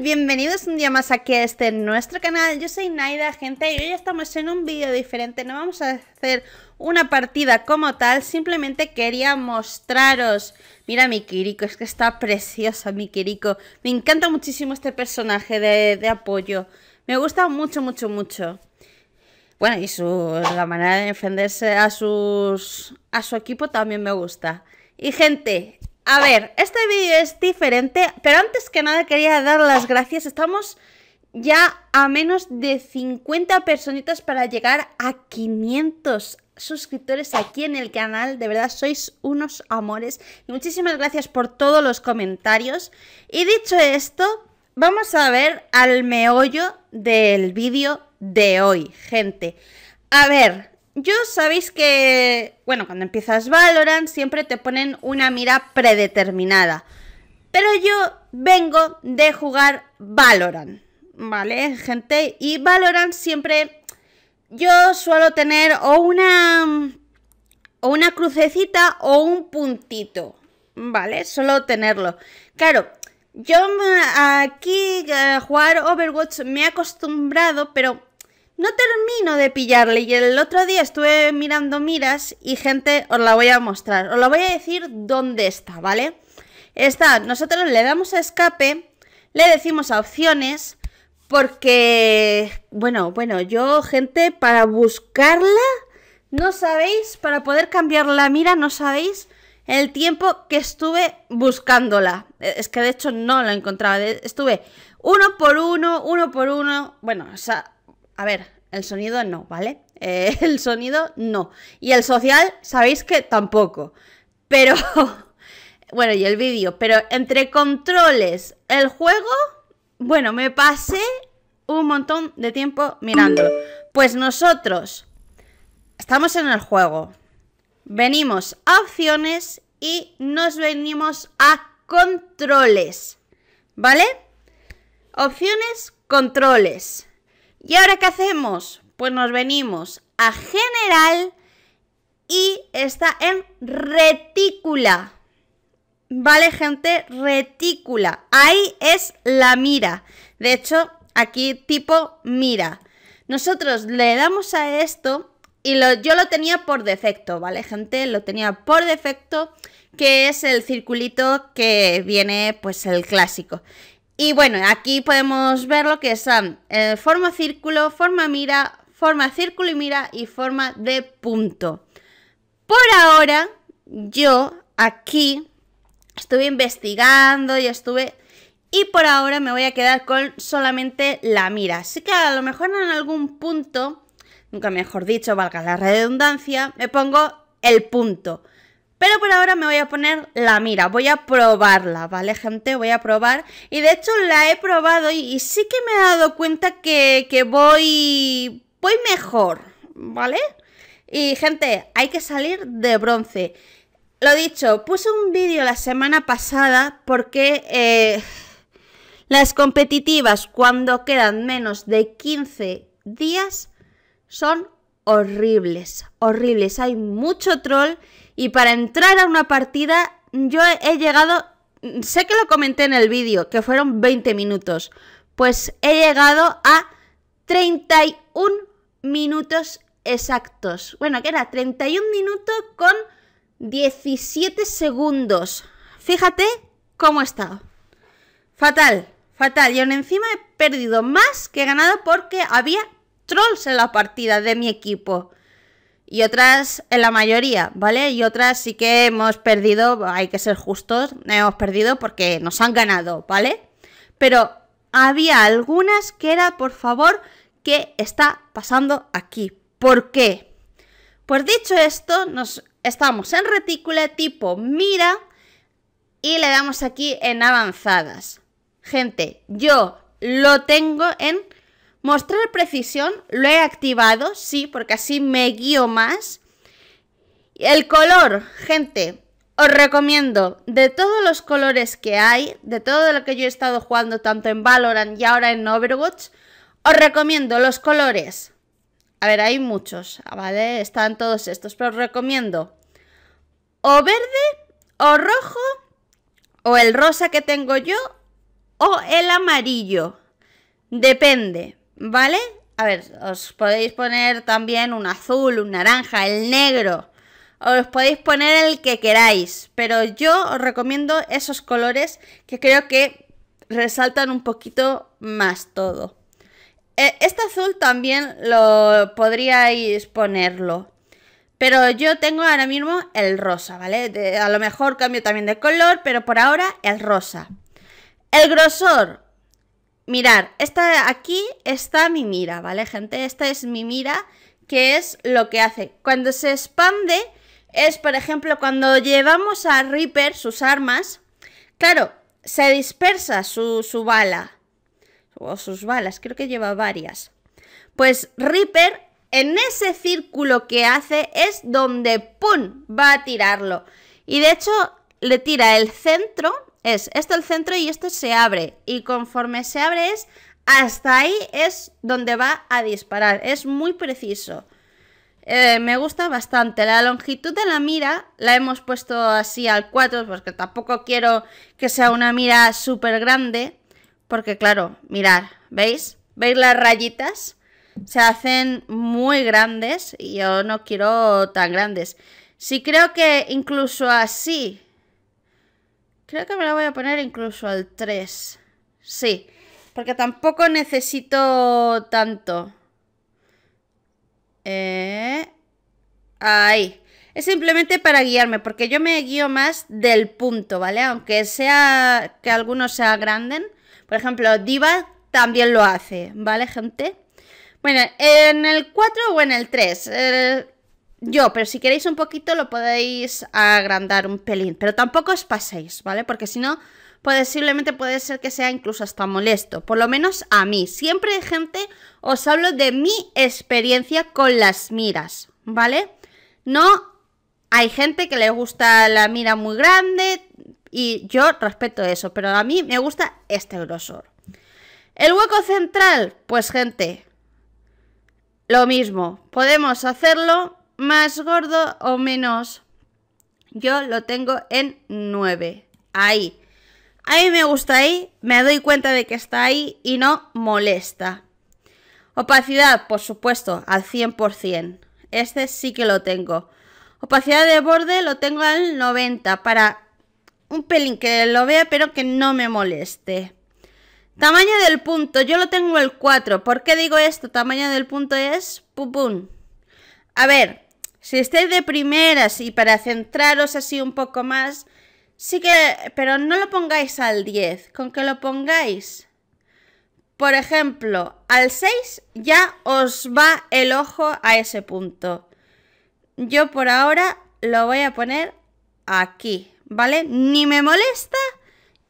Bienvenidos un día más aquí a este nuestro canal. Yo soy Naida, gente, y hoy estamos en un vídeo diferente. No vamos a hacer una partida como tal, simplemente quería mostraros. Mira mi Kiriko, es que está preciosa mi Kiriko. Me encanta muchísimo este personaje de, apoyo. Me gusta mucho, mucho, mucho. Bueno, y su, la manera de defenderse a, sus, a su equipo también me gusta. Y gente, a ver, este vídeo es diferente, pero antes que nada quería dar las gracias. Estamos ya a menos de 50 personitas para llegar a 500 suscriptores aquí en el canal. De verdad, sois unos amores. Y muchísimas gracias por todos los comentarios. Y dicho esto, vamos a ver al meollo del vídeo de hoy, gente. A ver, yo sabéis que, bueno, cuando empiezas Valorant siempre te ponen una mira predeterminada. Pero yo vengo de jugar Valorant, ¿vale, gente? Y Valorant siempre yo suelo tener o una o una crucecita o un puntito, ¿vale? Solo tenerlo. Claro, yo aquí eh, jugar Overwatch me he acostumbrado, pero no termino de pillarle. Y el otro día estuve mirando miras y gente, os la voy a mostrar. Os la voy a decir dónde está, ¿vale? Está, nosotros le damos a escape, le decimos a opciones, porque, bueno, bueno, yo, gente, para buscarla, no sabéis, para poder cambiar la mira, no sabéis el tiempo que estuve buscándola. Eh, es que de hecho no la encontraba, estuve uno por uno, uno por uno, bueno, o sea a ver, el sonido no, ¿vale? Eh, el sonido no. Y el social, sabéis que tampoco. Pero, bueno, y el vídeo. Pero entre controles, el juego, bueno, me pasé un montón de tiempo mirando Pues nosotros estamos en el juego. Venimos a opciones y nos venimos a controles. ¿Vale? Opciones, controles. ¿Y ahora qué hacemos? Pues nos venimos a general y está en retícula. ¿Vale, gente? Retícula. Ahí es la mira. De hecho, aquí tipo mira. Nosotros le damos a esto y yo lo tenía por defecto, ¿vale, gente? Lo tenía por defecto, que es el circulito que viene, pues el clásico. Y bueno, aquí podemos ver lo que son um, eh, forma círculo, forma mira, forma círculo y mira y forma de punto. Por ahora, yo aquí estuve investigando y estuve... Y por ahora me voy a quedar con solamente la mira. Así que a lo mejor en algún punto, nunca mejor dicho, valga la redundancia, me pongo el punto. Pero por ahora me voy a poner la mira, voy a probarla, ¿vale, gente? Voy a probar. Y de hecho la he probado y, sí que me he dado cuenta que, voy, voy mejor, ¿vale? Y gente, hay que salir de bronce. Lo dicho, puse un vídeo la semana pasada porque eh, las competitivas cuando quedan menos de 15 días son horribles, horribles. Hay mucho troll y para entrar a una partida, yo he llegado, sé que lo comenté en el vídeo, que fueron 20 minutos, pues he llegado a 31 minutos exactos. Bueno, que era 31 minutos con 17 segundos. Fíjate cómo he estado. Fatal, fatal. Y aún encima he perdido más que he ganado porque había trolls en la partida de mi equipo y otras en la mayoría, ¿vale? Y otras sí que hemos perdido, hay que ser justos, hemos perdido porque nos han ganado, ¿vale? Pero había algunas que era, por favor, ¿qué está pasando aquí? ¿Por qué? Pues dicho esto, nos estamos en retícula tipo mira y le damos aquí en avanzadas. Gente, yo lo tengo en Mostrar precisión, lo he activado, sí, porque así me guío más. El color, gente, os recomiendo, de todos los colores que hay, de todo lo que yo he estado jugando tanto en Valorant y ahora en Overwatch, os recomiendo los colores. A ver, hay muchos, ah, ¿vale? Están todos estos, pero os recomiendo o verde, o rojo, o el rosa que tengo yo, o el amarillo. Depende, ¿Vale? A ver, os podéis poner también un azul, un naranja, el negro. Os podéis poner el que queráis. Pero yo os recomiendo esos colores que creo que resaltan un poquito más todo. E, este azul también lo podríais ponerlo. Pero yo tengo ahora mismo el rosa, ¿vale? a lo mejor cambio también de color, pero por ahora el rosa. El grosor, mirar, esta, aquí está mi mira, ¿vale, gente? Esta es mi mira, que es lo que hace. Cuando se expande es, por ejemplo, cuando llevamos a Reaper sus armas, claro, se dispersa su, su bala, o sus balas, creo que lleva varias. Pues Reaper, en ese círculo que hace, es donde ¡pum! va a tirarlo. Y de hecho, le tira el centro es este el centro y esto se abre. Y conforme se abre es hasta ahí es donde va a disparar. Es muy preciso. Eh, me gusta bastante. La longitud de la mira la hemos puesto así al 4 porque tampoco quiero que sea una mira súper grande. Porque claro, mirad, ¿veis? ¿Veis las rayitas? Se hacen muy grandes y yo no quiero tan grandes. Si creo que incluso así Creo que me la voy a poner incluso al 3. Sí, porque tampoco necesito tanto. Eh... Ahí. Es simplemente para guiarme, porque yo me guío más del punto, ¿vale? Aunque sea que algunos se agranden. Por ejemplo, Diva también lo hace, ¿vale, gente? Bueno, en el 4 o en el 3 yo, pero si queréis un poquito lo podéis agrandar un pelín, pero tampoco os paséis, ¿vale? Porque si no, posiblemente puede ser que sea incluso hasta molesto, por lo menos a mí. Siempre, gente, os hablo de mi experiencia con las miras, ¿vale? No hay gente que le gusta la mira muy grande y yo respeto eso, pero a mí me gusta este grosor. El hueco central, pues gente, lo mismo, podemos hacerlo más gordo o menos. Yo lo tengo en 9. Ahí. A me gusta ahí, me doy cuenta de que está ahí y no molesta. Opacidad, por supuesto, al 100%. Este sí que lo tengo. Opacidad de borde lo tengo al 90 para un pelín que lo vea pero que no me moleste. Tamaño del punto, yo lo tengo el 4. ¿Por qué digo esto? Tamaño del punto es pum pum. A ver, si estáis de primeras y para centraros así un poco más, sí que... Pero no lo pongáis al 10, con que lo pongáis. Por ejemplo, al 6 ya os va el ojo a ese punto. Yo por ahora lo voy a poner aquí, ¿vale? Ni me molesta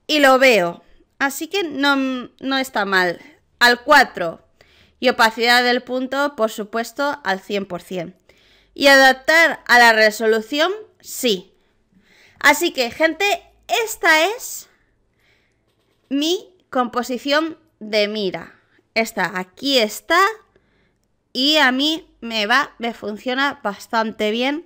y lo veo. Así que no, no está mal. Al 4. Y opacidad del punto, por supuesto, al 100% y adaptar a la resolución, sí. Así que, gente, esta es mi composición de mira. Esta, aquí está. Y a mí me va, me funciona bastante bien.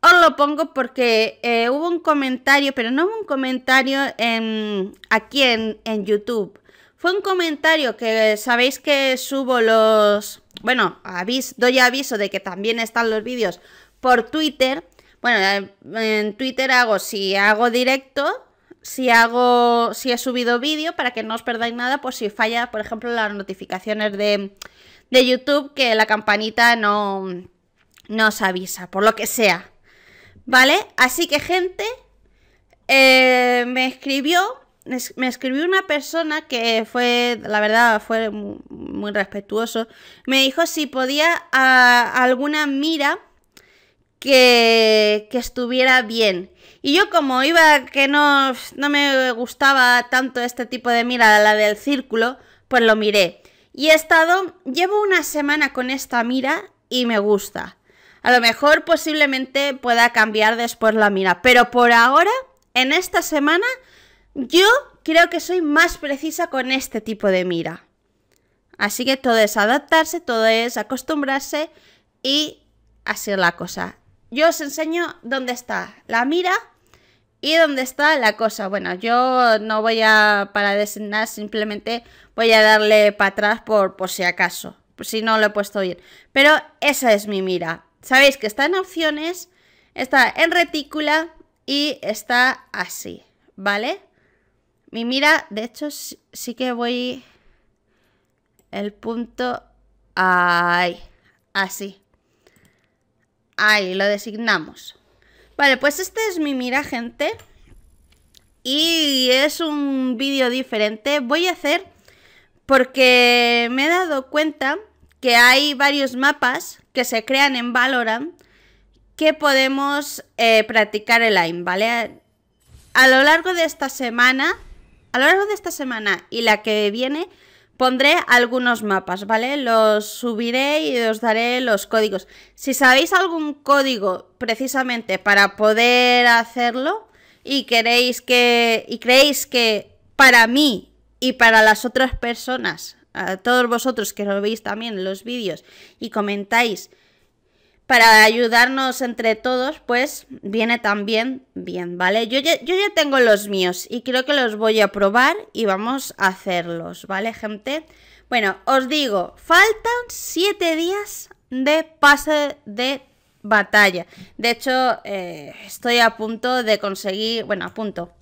Os lo pongo porque eh, hubo un comentario, pero no hubo un comentario en, aquí en YouTube. Fue un comentario que eh, sabéis que subo los... Bueno, doy aviso de que también están los vídeos por Twitter. Bueno, eh, en Twitter hago si hago directo, si hago si he subido vídeo para que no os perdáis nada por pues si falla, por ejemplo, las notificaciones de, YouTube que la campanita no, no os avisa, por lo que sea. ¿Vale? Así que gente, eh, me escribió me escribió una persona que fue, la verdad, fue muy, respetuoso. Me dijo si podía alguna mira que, que, estuviera bien. Y yo como iba, que no, no me gustaba tanto este tipo de mira, la del círculo, pues lo miré. Y he estado, llevo una semana con esta mira y me gusta. A lo mejor posiblemente pueda cambiar después la mira, pero por ahora, en esta semana, yo creo que soy más precisa con este tipo de mira. Así que todo es adaptarse, todo es acostumbrarse y hacer la cosa. Yo os enseño dónde está la mira y dónde está la cosa. Bueno, yo no voy a para designar, simplemente voy a darle para atrás por, por si acaso, si no lo he puesto bien. Pero esa es mi mira. Sabéis que está en opciones, está en retícula y está así, ¿vale? Mi mira, de hecho, sí que voy el punto ahí, así. Ahí, lo designamos. Vale, pues este es mi mira, gente. Y es un vídeo diferente. Voy a hacer, porque me he dado cuenta que hay varios mapas que se crean en Valorant que podemos eh, practicar el aim, ¿vale? A lo largo de esta semana a lo largo de esta semana y la que viene pondré algunos mapas, ¿vale? Los subiré y os daré los códigos. Si sabéis algún código precisamente para poder hacerlo y queréis que y creéis que para mí y para las otras personas, a todos vosotros que lo veis también en los vídeos y comentáis para ayudarnos entre todos, pues viene también bien, ¿vale? Yo ya, yo tengo los míos y creo que los voy a probar y vamos a hacerlos, ¿vale, gente? Bueno, os digo, faltan 7 días de pase de batalla. De hecho, eh, estoy a punto de conseguir, bueno, a punto,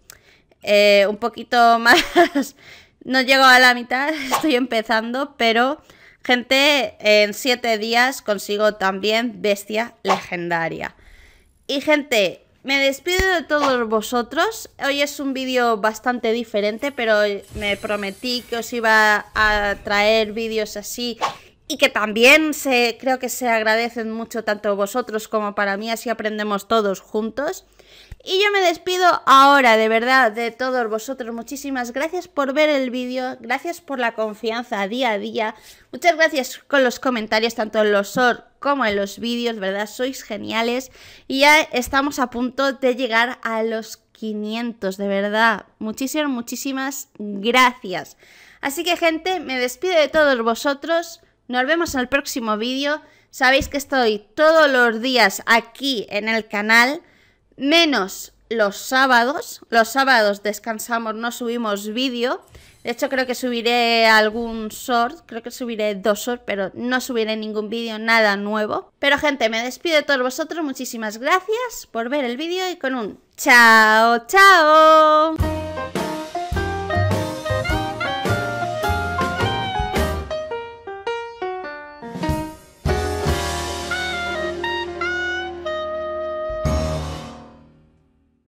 eh, un poquito más, no llego a la mitad, estoy empezando, pero... Gente, en 7 días consigo también bestia legendaria. Y gente, me despido de todos vosotros. Hoy es un vídeo bastante diferente, pero me prometí que os iba a traer vídeos así y que también se, creo que se agradecen mucho tanto vosotros como para mí, así aprendemos todos juntos. Y yo me despido ahora, de verdad, de todos vosotros. Muchísimas gracias por ver el vídeo, gracias por la confianza día a día. Muchas gracias con los comentarios, tanto en los short como en los vídeos, ¿verdad? Sois geniales. Y ya estamos a punto de llegar a los 500, de verdad. Muchísimas, muchísimas gracias. Así que gente, me despido de todos vosotros. Nos vemos en el próximo vídeo. Sabéis que estoy todos los días aquí en el canal menos los sábados. Los sábados descansamos, no subimos vídeo. De hecho, creo que subiré algún short, creo que subiré dos shorts, pero no subiré ningún vídeo, nada nuevo. Pero gente, me despido de todos vosotros, muchísimas gracias por ver el vídeo y con un chao, chao.